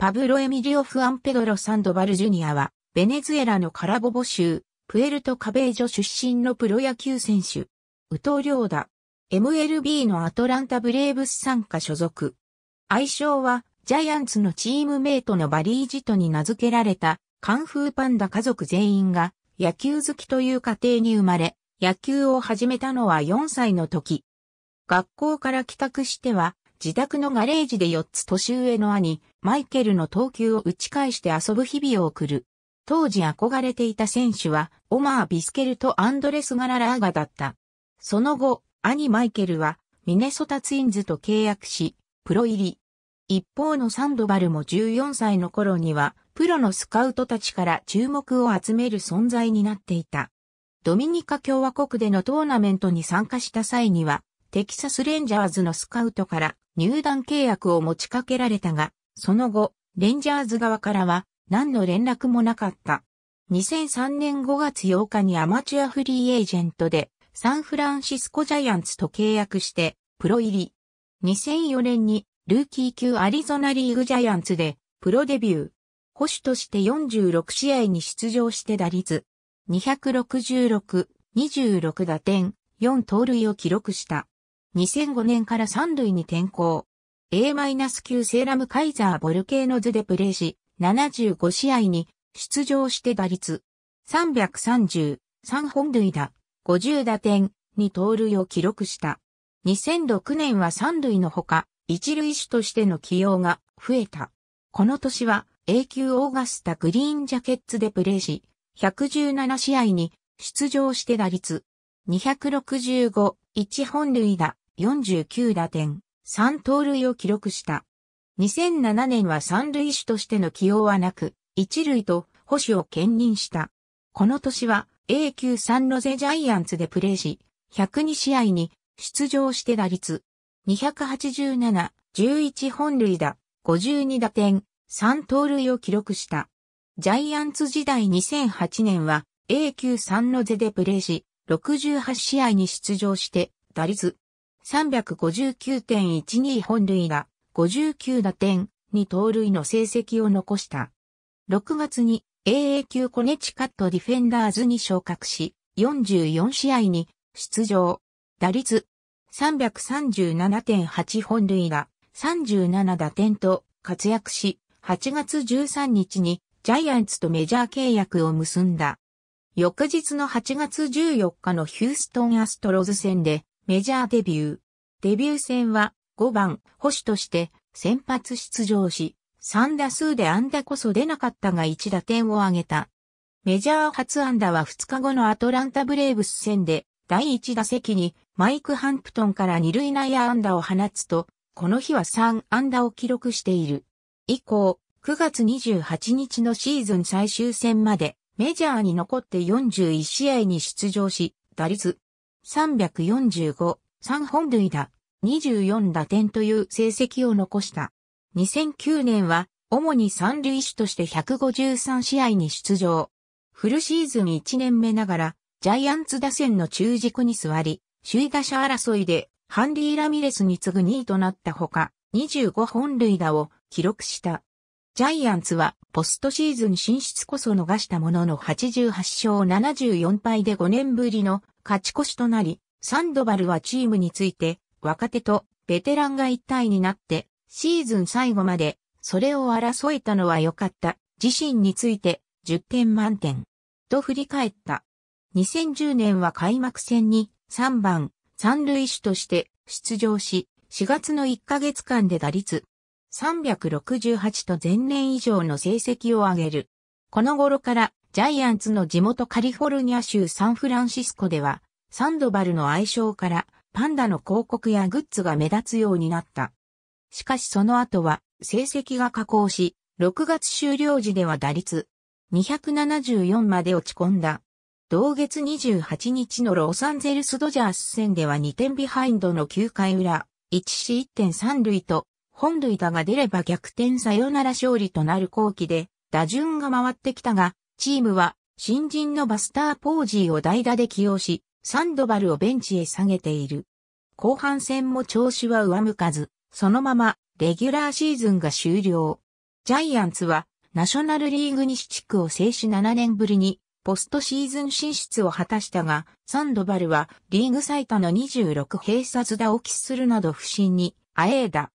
パブロ・エミリオ・フアンペドロ・サンドバル・ジュニアは、ベネズエラのカラボボ州、プエルト・カベージョ出身のプロ野球選手。ウトリョーダ。MLB のアトランタ・ブレーブス参加所属。愛称は、ジャイアンツのチームメイトのバリー・ジトに名付けられた、カンフーパンダ家族全員が、野球好きという家庭に生まれ、野球を始めたのは4歳の時。学校から帰宅しては、自宅のガレージで4つ年上の兄、マイケルの投球を打ち返して遊ぶ日々を送る。当時憧れていた選手は、オマー・ビスケルとアンドレス・ガララーガだった。その後、兄マイケルは、ミネソタツインズと契約し、プロ入り。一方のサンドバルも14歳の頃には、プロのスカウトたちから注目を集める存在になっていた。ドミニカ共和国でのトーナメントに参加した際には、テキサスレンジャーズのスカウトから入団契約を持ちかけられたが、その後、レンジャーズ側からは何の連絡もなかった。2003年5月8日にアマチュアフリーエージェントでサンフランシスコジャイアンツと契約してプロ入り。2004年にルーキー級アリゾナリーグジャイアンツでプロデビュー。保守として46試合に出場して打率266、26打点、4盗塁を記録した。2005年から3塁に転向。A-9 セーラムカイザーボルケーノズでプレーし、75試合に出場して打率330、3本塁打、50打点、に盗塁を記録した。2006年は3塁のほか、一塁手としての起用が増えた。この年は A 級オーガスタグリーンジャケッツでプレーし、117試合に出場して打率265、1本塁打、49打点、3盗塁を記録した。2007年は三塁手としての起用はなく、一塁と保守を兼任した。この年は A 級サンロゼジャイアンツでプレーし、102試合に出場して打率287、11本塁打、52打点、3盗塁を記録した。ジャイアンツ時代2008年は A 級サンロゼでプレーし、68試合に出場して打率359.12本塁打、59打点、2盗塁の成績を残した。6月に AA 級コネチカットディフェンダーズに昇格し、44試合に出場。打率337.8本塁打、37打点と活躍し、8月13日にジャイアンツとメジャー契約を結んだ。翌日の8月14日のヒューストンアストロズ戦でメジャーデビュー。デビュー戦は5番保守として先発出場し、3打数で安打こそ出なかったが1打点を挙げた。メジャー初安打は2日後のアトランタブレーブス戦で第1打席にマイク・ハンプトンから2塁内野安打を放つと、この日は3安打を記録している。以降、9月28日のシーズン最終戦までメジャーに残って41試合に出場し、打率345、3本塁打、24打点という成績を残した。2009年は、主に三塁手として153試合に出場。フルシーズン1年目ながら、ジャイアンツ打線の中軸に座り、首位打者争いで、ハンリー・ラミレスに次ぐ2位となったほか、25本塁打を記録した。ジャイアンツはポストシーズン進出こそ逃したものの88勝74敗で5年ぶりの勝ち越しとなり、サンドバルはチームについて若手とベテランが一体になってシーズン最後までそれを争えたのは良かった。自身について10点満点。と振り返った。2010年は開幕戦に3番、三塁手として出場し、4月の1ヶ月間で打率368と前年以上の成績を上げる。この頃からジャイアンツの地元カリフォルニア州サンフランシスコでは、サンドバルの愛称からパンダの広告やグッズが目立つようになった。しかしその後は成績が下降し、6月終了時では打率274まで落ち込んだ。同月28日のロサンゼルスドジャース戦では2点ビハインドの9回裏、1死1.3塁と本塁打が出れば逆転さよなら勝利となる後期で、打順が回ってきたが、チームは新人のバスターポージーを代打で起用し、サンドバルをベンチへ下げている。後半戦も調子は上向かず、そのままレギュラーシーズンが終了。ジャイアンツはナショナルリーグ西地区を制し7年ぶりにポストシーズン進出を果たしたが、サンドバルはリーグ最多の26閉鎖打を喫するなど不振に、あえいだ。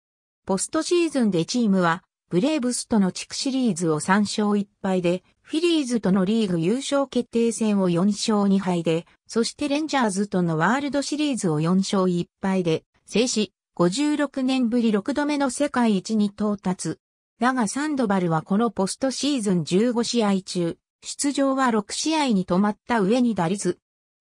ポストシーズンでチームは、ブレーブスとの地区シリーズを3勝1敗で、フィリーズとのリーグ優勝決定戦を4勝2敗で、そしてレンジャーズとのワールドシリーズを4勝1敗で、制止、56年ぶり6度目の世界一に到達。だがサンドバルはこのポストシーズン15試合中、出場は6試合に止まった上に打率、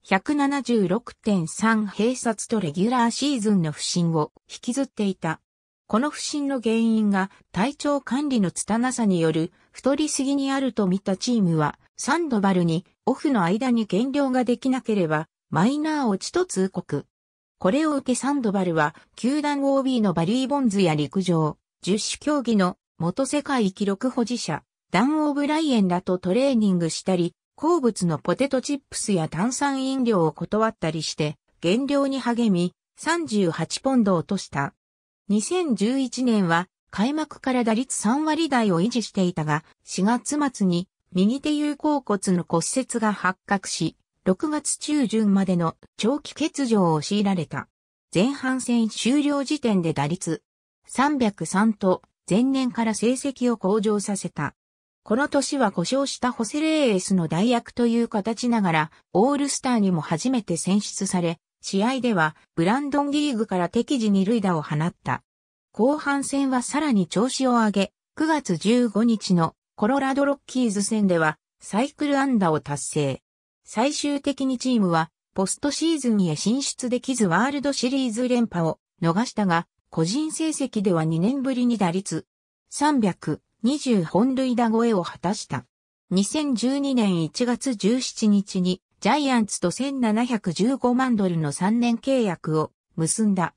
176.3併殺とレギュラーシーズンの不振を引きずっていた。この不振の原因が体調管理の拙さによる太りすぎにあると見たチームは、サンドバルにオフの間に減量ができなければ、マイナー落ちと通告。これを受けサンドバルは、球団 OB のバリー・ボンズや陸上、十種競技の元世界記録保持者、ダン・オブライエンらとトレーニングしたり、好物のポテトチップスや炭酸飲料を断ったりして、減量に励み、38ポンド落とした。2011年は開幕から打率3割台を維持していたが、4月末に右手有効骨の骨折が発覚し、6月中旬までの長期欠場を強いられた。前半戦終了時点で打率303と前年から成績を向上させた。この年は故障したホセレーエスの代役という形ながら、オールスターにも初めて選出され、試合ではブランドン・リーグから敵時に塁打を放った。後半戦はさらに調子を上げ、9月15日のコロラドロッキーズ戦ではサイクル安打を達成。最終的にチームはポストシーズンへ進出できずワールドシリーズ連覇を逃したが、個人成績では2年ぶりに打率320本塁打超えを果たした。2012年1月17日にジャイアンツと1715万ドルの3年契約を結んだ。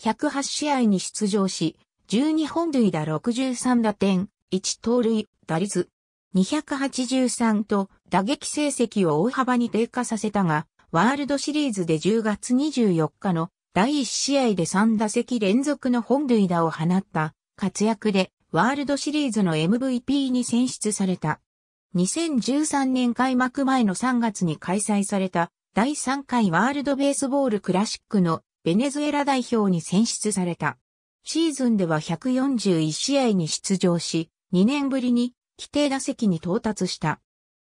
108試合に出場し、12本塁打63打点、1盗塁、打率283と打撃成績を大幅に低下させたが、ワールドシリーズで10月24日の第1試合で3打席連続の本塁打を放った活躍でワールドシリーズの MVP に選出された。2013年開幕前の3月に開催された第3回ワールドベースボールクラシックのベネズエラ代表に選出された。シーズンでは141試合に出場し、2年ぶりに規定打席に到達した。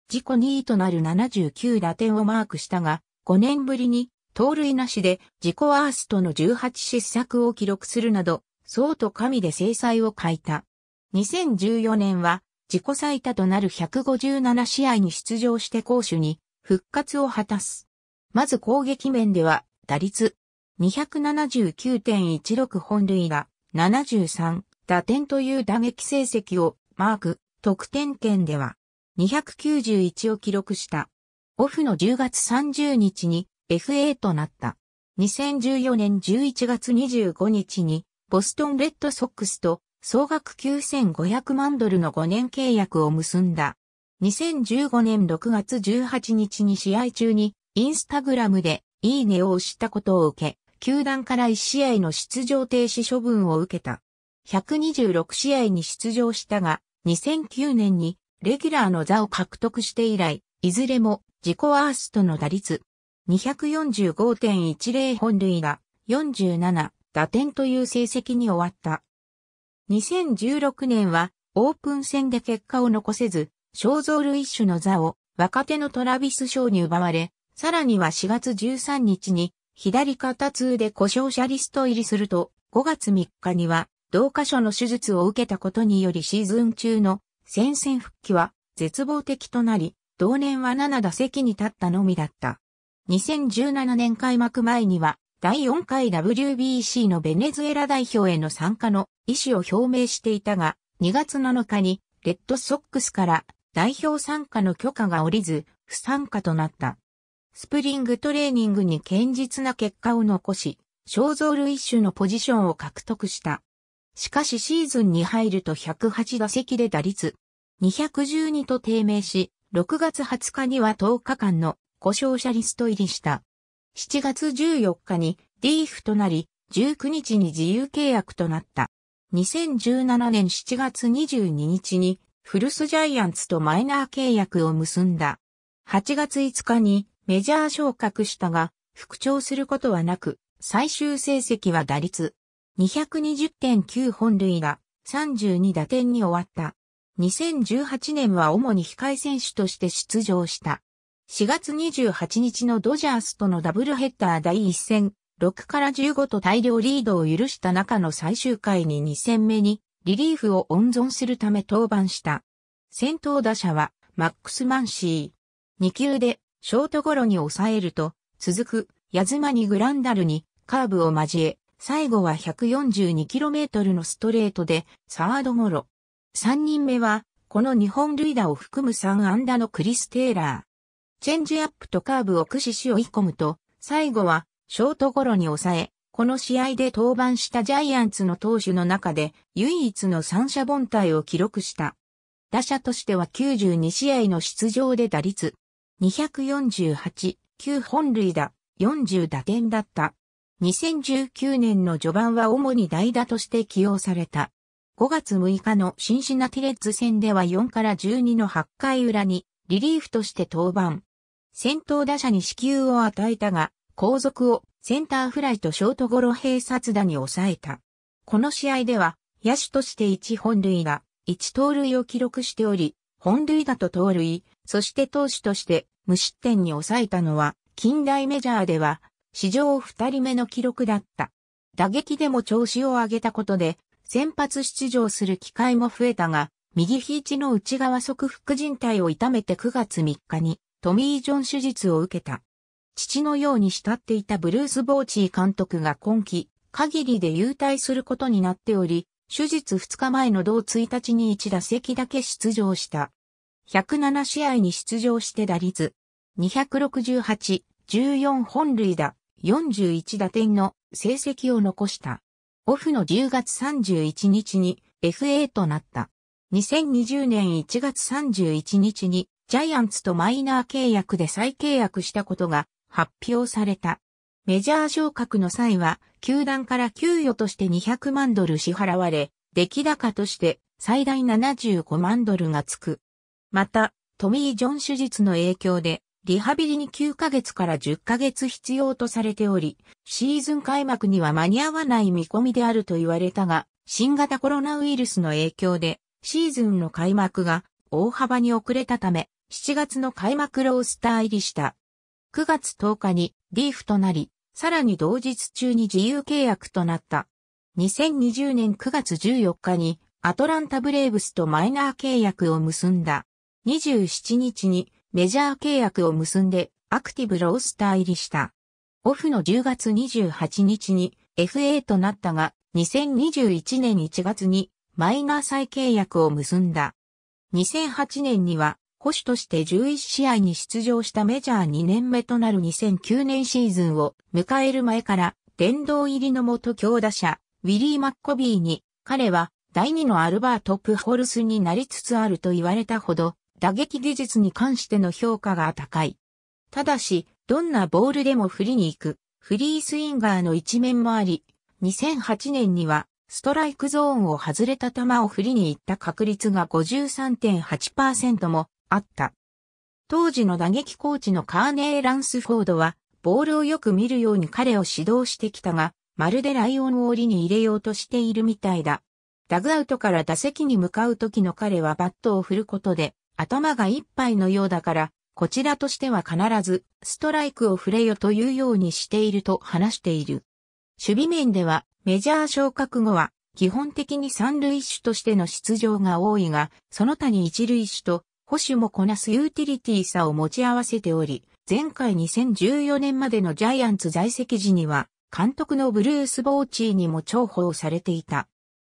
自己2位となる79打点をマークしたが、5年ぶりに盗塁なしで自己ワーストの18失策を記録するなど、そうと神で制裁を欠いた。2014年は自己最多となる157試合に出場して攻守に復活を果たす。まず攻撃面では、打率279.16本塁打73打点という打撃成績をマーク、得点圏では291を記録した。オフの10月30日に FA となった。2014年11月25日にボストンレッドソックスと総額9500万ドルの5年契約を結んだ。2015年6月18日に試合中にインスタグラムでいいねを押したことを受け、球団から1試合の出場停止処分を受けた。126試合に出場したが、2009年にレギュラーの座を獲得して以来、いずれも自己ワーストの打率245.10本塁打47打点という成績に終わった。2016年はオープン戦で結果を残せず、肖像類種の座を若手のトラビス賞に奪われ、さらには4月13日に左肩痛で故障者リスト入りすると、5月3日には同箇所の手術を受けたことによりシーズン中の戦線復帰は絶望的となり、同年は7打席に立ったのみだった。2017年開幕前には第4回 WBC のベネズエラ代表への参加の意思を表明していたが、2月7日にレッドソックスから代表参加の許可が下りず、不参加となった。スプリングトレーニングに堅実な結果を残し、肖像類種のポジションを獲得した。しかしシーズンに入ると108打席で打率212と低迷し、6月20日には10日間の故障者リスト入りした。7月14日にリーフとなり、19日に自由契約となった。2017年7月22日にフルスジャイアンツとマイナー契約を結んだ。8月5日にメジャー昇格したが、復調することはなく、最終成績は打率220.9本塁打32打点に終わった。2018年は主に控え選手として出場した。4月28日のドジャースとのダブルヘッダー第1戦、6から15と大量リードを許した中の最終回に2戦目にリリーフを温存するため登板した。先頭打者はマックス・マンシー。2球でショートゴロに抑えると、続く、ヤズマニ・グランダルにカーブを交え、最後は 142km のストレートでサードゴロ。3人目は、この日本塁打を含む3安打のクリス・テイラー。チェンジアップとカーブを駆使し追い込むと、最後はショートゴロに抑え、この試合で登板したジャイアンツの投手の中で唯一の三者凡退を記録した。打者としては92試合の出場で打率248、9本塁打、40打点だった。2019年の序盤は主に代打として起用された。5月6日のシンシナティレッズ戦では4から12の8回裏にリリーフとして登板。先頭打者に死球を与えたが、後続をセンターフライとショートゴロ併殺打に抑えた。この試合では、野手として1本塁打、1盗塁を記録しており、本塁打と盗塁、そして投手として無失点に抑えたのは、近代メジャーでは、史上2人目の記録だった。打撃でも調子を上げたことで、先発出場する機会も増えたが、右肘の内側側副靭帯を痛めて9月3日にトミー・ジョン手術を受けた。父のように慕っていたブルース・ボーチー監督が今季限りで優退することになっており、手術2日前の同1日に1打席だけ出場した。107試合に出場して打率268、14本塁打、41打点の成績を残した。オフの10月31日に FA となった。2020年1月31日にジャイアンツとマイナー契約で再契約したことが発表された。メジャー昇格の際は、球団から給与として200万ドル支払われ、出来高として最大75万ドルがつく。また、トミー・ジョン手術の影響で、リハビリに9ヶ月から10ヶ月必要とされており、シーズン開幕には間に合わない見込みであると言われたが、新型コロナウイルスの影響で、シーズンの開幕が大幅に遅れたため、7月の開幕ロースター入りした。9月10日にリーフとなり、さらに同日中に自由契約となった。2020年9月14日にアトランタブレーブスとマイナー契約を結んだ。27日にメジャー契約を結んでアクティブロースター入りした。オフの10月28日に FA となったが、2021年1月にマイナー再契約を結んだ。2008年には、保守として11試合に出場したメジャー2年目となる2009年シーズンを迎える前から、殿堂入りの元強打者、ウィリー・マッコビーに、彼は第二のアルバート・プホルスになりつつあると言われたほど、打撃技術に関しての評価が高い。ただし、どんなボールでも振りに行く、フリースインガーの一面もあり、2008年にはストライクゾーンを外れた球を振りに行った確率が53.8%もあった。当時の打撃コーチのカーネー・ランスフォードは、ボールをよく見るように彼を指導してきたが、まるでライオンを檻に入れようとしているみたいだ。ダグアウトから打席に向かう時の彼はバットを振ることで、頭が一杯のようだから、こちらとしては必ずストライクを振れよというようにしていると話している。守備面ではメジャー昇格後は、基本的に三塁手としての出場が多いが、その他に一塁手と保守もこなすユーティリティさを持ち合わせており、前回2014年までのジャイアンツ在籍時には、監督のブルース・ボーチーにも重宝されていた。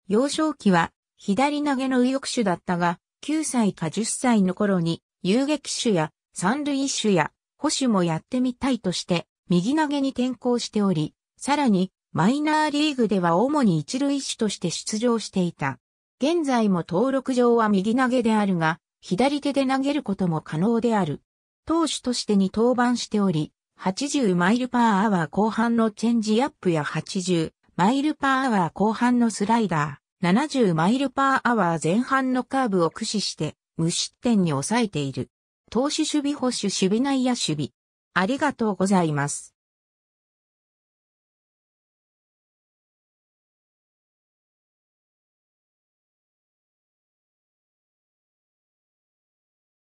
幼少期は、左投げの右翼手だったが、9歳か10歳の頃に、遊撃手や三塁手や保守もやってみたいとして、右投げに転向しており、さらに、マイナーリーグでは主に一塁手として出場していた。現在も登録上は右投げであるが、左手で投げることも可能である。投手としてに登板しており、80マイルパーアワー後半のチェンジアップや80マイルパーアワー後半のスライダー、70マイルパーアワー前半のカーブを駆使して無失点に抑えている。投手守備保守守備内野守備。ありがとうございます。